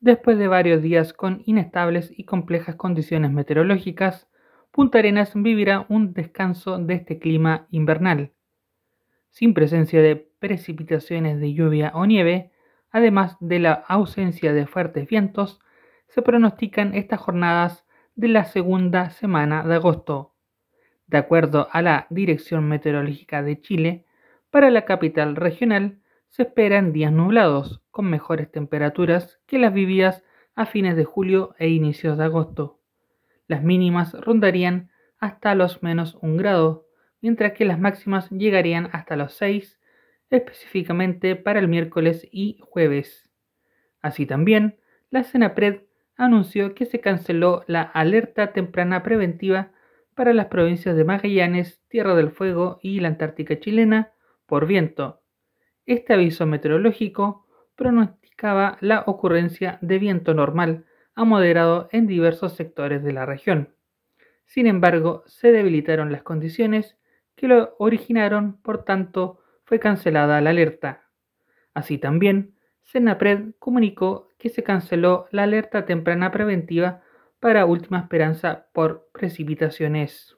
Después de varios días con inestables y complejas condiciones meteorológicas, Punta Arenas vivirá un descanso de este clima invernal, sin presencia de precipitaciones de lluvia o nieve, además de la ausencia de fuertes vientos, se pronostican estas jornadas de la segunda semana de agosto. De acuerdo a la Dirección Meteorológica de Chile, para la capital regional se esperan días nublados, con mejores temperaturas que las vividas a fines de julio e inicios de agosto. Las mínimas rondarían hasta los menos un grado, mientras que las máximas llegarían hasta los 6, específicamente para el miércoles y jueves. Así también, la CENAPRED anunció que se canceló la alerta temprana preventiva para las provincias de Magallanes, Tierra del Fuego y la Antártica chilena por viento, este aviso meteorológico pronosticaba la ocurrencia de viento normal a moderado en diversos sectores de la región. Sin embargo, se debilitaron las condiciones que lo originaron, por tanto, fue cancelada la alerta. Así también, Senapred comunicó que se canceló la alerta temprana preventiva para Última Esperanza por precipitaciones.